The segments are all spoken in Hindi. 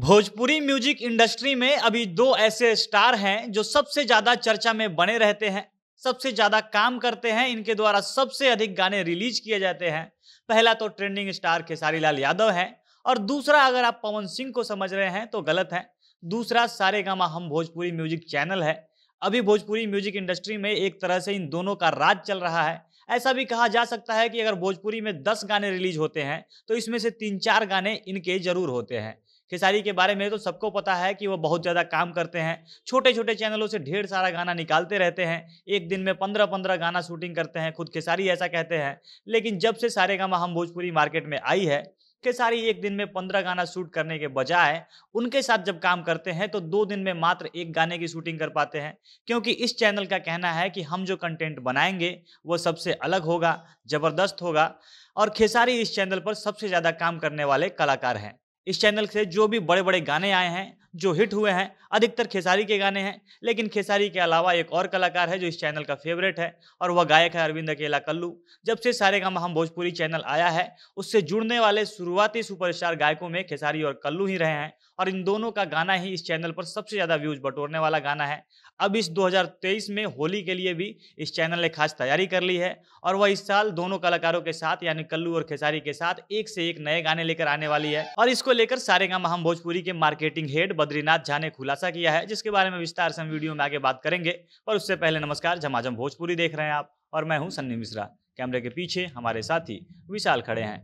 भोजपुरी म्यूजिक इंडस्ट्री में अभी दो ऐसे स्टार हैं जो सबसे ज्यादा चर्चा में बने रहते हैं सबसे ज्यादा काम करते हैं इनके द्वारा सबसे अधिक गाने रिलीज किए जाते हैं पहला तो ट्रेंडिंग स्टार खेसारी लाल यादव है और दूसरा अगर आप पवन सिंह को समझ रहे हैं तो गलत है दूसरा सारे गामा हम भोजपुरी म्यूजिक चैनल है अभी भोजपुरी म्यूजिक इंडस्ट्री में एक तरह से इन दोनों का राज चल रहा है ऐसा भी कहा जा सकता है कि अगर भोजपुरी में दस गाने रिलीज होते हैं तो इसमें से तीन चार गाने इनके जरूर होते हैं खेसारी के बारे में तो सबको पता है कि वो बहुत ज़्यादा काम करते हैं छोटे छोटे चैनलों से ढेर सारा गाना निकालते रहते हैं एक दिन में पंद्रह पंद्रह गाना शूटिंग करते हैं खुद खेसारी ऐसा कहते हैं लेकिन जब से सारे गामा हम भोजपुरी मार्केट में आई है खेसारी एक दिन में पंद्रह गाना शूट करने के बजाय उनके साथ जब काम करते हैं तो दो दिन में मात्र एक गाने की शूटिंग कर पाते हैं क्योंकि इस चैनल का कहना है कि हम जो कंटेंट बनाएंगे वो सबसे अलग होगा ज़बरदस्त होगा और खेसारी इस चैनल पर सबसे ज़्यादा काम करने वाले कलाकार हैं इस चैनल से जो भी बड़े बड़े गाने आए हैं जो हिट हुए हैं अधिकतर खेसारी के गाने हैं लेकिन खेसारी के अलावा एक और कलाकार है जो इस चैनल का फेवरेट है और वह गायक है अरविंद अकेला कल्लू जब से सारे का हम भोजपुरी चैनल आया है उससे जुड़ने वाले शुरुआती सुपरस्टार गायकों में खेसारी और कल्लू ही रहे हैं और इन दोनों का गाना ही इस चैनल पर सबसे ज़्यादा व्यूज बटोरने वाला गाना है अब इस 2023 में होली के लिए भी इस चैनल ने खास तैयारी कर ली है और वह इस साल दोनों कलाकारों के साथ यानी कल्लू और खेसारी के साथ एक से एक नए गाने लेकर आने वाली है और इसको लेकर सारेगा हम भोजपुरी के मार्केटिंग हेड बद्रीनाथ झा ने खुलासा किया है जिसके बारे में विस्तार से हम वीडियो में आगे बात करेंगे पर उससे पहले नमस्कार झमाझम भोजपुरी देख रहे हैं आप और मैं हूं सन्नी मिश्रा कैमरे के पीछे हमारे साथी विशाल खड़े हैं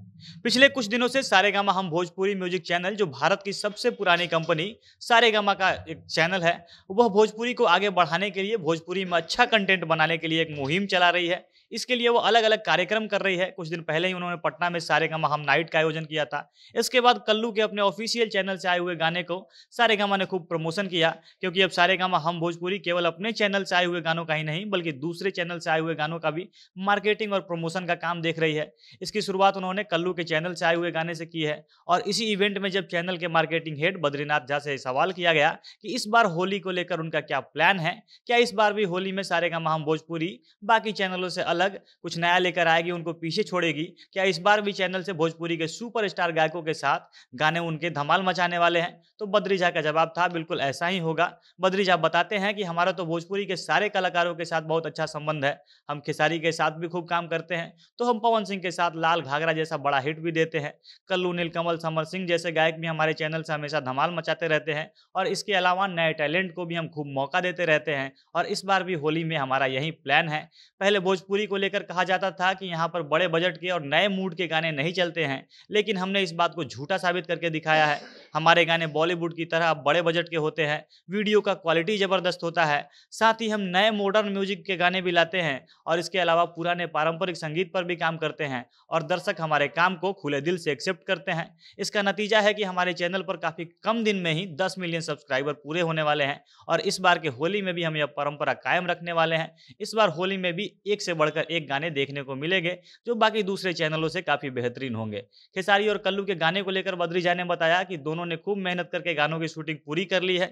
पिछले कुछ दिनों से सारेगामा हम भोजपुरी म्यूजिक चैनल जो भारत की सबसे पुरानी कंपनी सारेगामा का एक चैनल है वह भोजपुरी को आगे बढ़ाने के लिए भोजपुरी में अच्छा कंटेंट बनाने के लिए एक मुहिम चला रही है इसके लिए वो अलग अलग कार्यक्रम कर रही है कुछ दिन पहले ही उन्होंने पटना में सारे गामा हम नाइट का आयोजन किया था इसके बाद कल्लू के अपने ऑफिशियल चैनल से आए हुए गाने को सारे गामा ने खूब प्रमोशन किया क्योंकि अब सारे गामा हम भोजपुरी केवल अपने चैनल से आए हुए गानों का ही नहीं बल्कि दूसरे चैनल से आए हुए गानों का भी मार्केटिंग और प्रमोशन का काम देख रही है इसकी शुरुआत उन्होंने कल्लू के चैनल से आए हुए गाने से की है और इसी इवेंट में जब चैनल के मार्केटिंग हेड बद्रीनाथ झा से सवाल किया गया कि इस बार होली को लेकर उनका क्या प्लान है क्या इस बार भी होली में सारे गामा हम भोजपुरी बाकी चैनलों से अलग अलग कुछ नया लेकर आएगी उनको पीछे छोड़ेगी क्या इस बार भी चैनल से भोजपुरी के सुपरस्टार गायकों के साथ गाने उनके धमाल मचाने वाले हैं तो बद्रीजा का जवाब था बिल्कुल ऐसा ही होगा बद्रीजा बताते हैं कि हमारा तो भोजपुरी के सारे कलाकारों के साथ बहुत अच्छा संबंध है हम खेसारी के साथ भी खूब काम करते हैं तो हम पवन सिंह के साथ लाल घाघरा जैसा बड़ा हिट भी देते हैं कल्लू नीलकमल समर सिंह जैसे गायक भी हमारे चैनल से हमेशा धमाल मचाते रहते हैं और इसके अलावा नए टैलेंट को भी हम खूब मौका देते रहते हैं और इस बार भी होली में हमारा यही प्लान है पहले भोजपुरी को लेकर कहा जाता था कि यहाँ पर बड़े बजट के और नए मूड के गाने नहीं चलते हैं लेकिन हमने इस बात को झूठा साबित करके दिखाया है हमारे गाने बॉलीवुड की तरह बड़े बजट के होते हैं वीडियो का क्वालिटी ज़बरदस्त होता है साथ ही हम नए मॉडर्न म्यूजिक के गाने भी लाते हैं और इसके अलावा पुराने पारंपरिक संगीत पर भी काम करते हैं और दर्शक हमारे काम को खुले दिल से एक्सेप्ट करते हैं इसका नतीजा है कि हमारे चैनल पर काफ़ी कम दिन में ही दस मिलियन सब्सक्राइबर पूरे होने वाले हैं और इस बार के होली में भी हम यह परम्परा कायम रखने वाले हैं इस बार होली में भी एक से बढ़कर एक गाने देखने को मिलेंगे जो बाकी दूसरे चैनलों से काफ़ी बेहतरीन होंगे खेसारी और कल्लू के गाने को लेकर बद्री जाने बताया कि दोनों दोनों ने खूब मेहनत करके गानों की शूटिंग पूरी कर ली है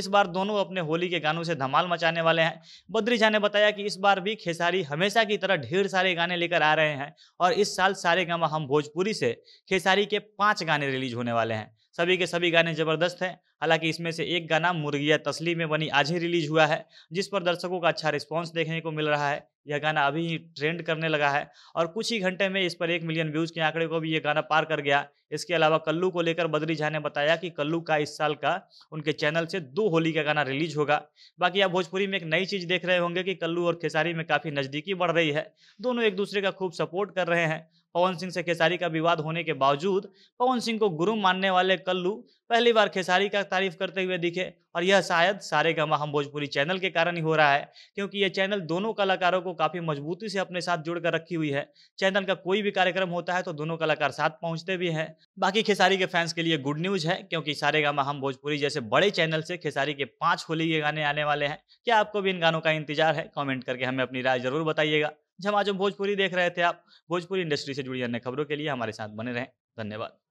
इस बार दोनों अपने होली के गानों से धमाल मचाने वाले हैं बद्री झा ने बताया कि इस बार भी खेसारी हमेशा की तरह ढेर सारे गाने लेकर आ रहे हैं और इस साल सारे गमा हम भोजपुरी से खेसारी के पाँच गाने रिलीज होने वाले हैं सभी के सभी गाने जबरदस्त हैं हालांकि इसमें से एक गाना मुर्गिया तसली में बनी आज ही रिलीज हुआ है जिस पर दर्शकों का अच्छा रिस्पॉन्स देखने को मिल रहा है यह गाना अभी ही ट्रेंड करने लगा है और कुछ ही घंटे में इस पर एक मिलियन व्यूज के आंकड़े को भी यह गाना पार कर गया इसके अलावा कल्लू को लेकर बद्री झा ने बताया कि कल्लू का इस साल का उनके चैनल से दो होली का गाना रिलीज होगा बाकी आप भोजपुरी में एक नई चीज देख रहे होंगे कि कल्लू और खेसारी में काफी नजदीकी बढ़ रही है दोनों एक दूसरे का खूब सपोर्ट कर रहे हैं पवन सिंह से खेसारी का विवाद होने के बावजूद पवन सिंह को गुरु मानने वाले कल्लू पहली बार खेसारी का तारीफ करते हुए दिखे और यह शायद सारे गमा हम भोजपुरी चैनल के कारण ही हो रहा है क्योंकि यह चैनल दोनों कलाकारों को काफ़ी मजबूती से अपने साथ जुड़कर रखी हुई है चैनल का कोई भी कार्यक्रम होता है तो दोनों कलाकार साथ पहुंचते भी हैं बाकी खेसारी के फैंस के लिए गुड न्यूज़ है क्योंकि सारे गमा हम भोजपुरी जैसे बड़े चैनल से खेसारी के पाँच होली ये गाने आने वाले हैं क्या आपको भी इन गानों का इंतजार है कॉमेंट करके हमें अपनी राय जरूर बताइएगा जमा जो भोजपुरी देख रहे थे आप भोजपुरी इंडस्ट्री से जुड़ी अन्य खबरों के लिए हमारे साथ बने रहें धन्यवाद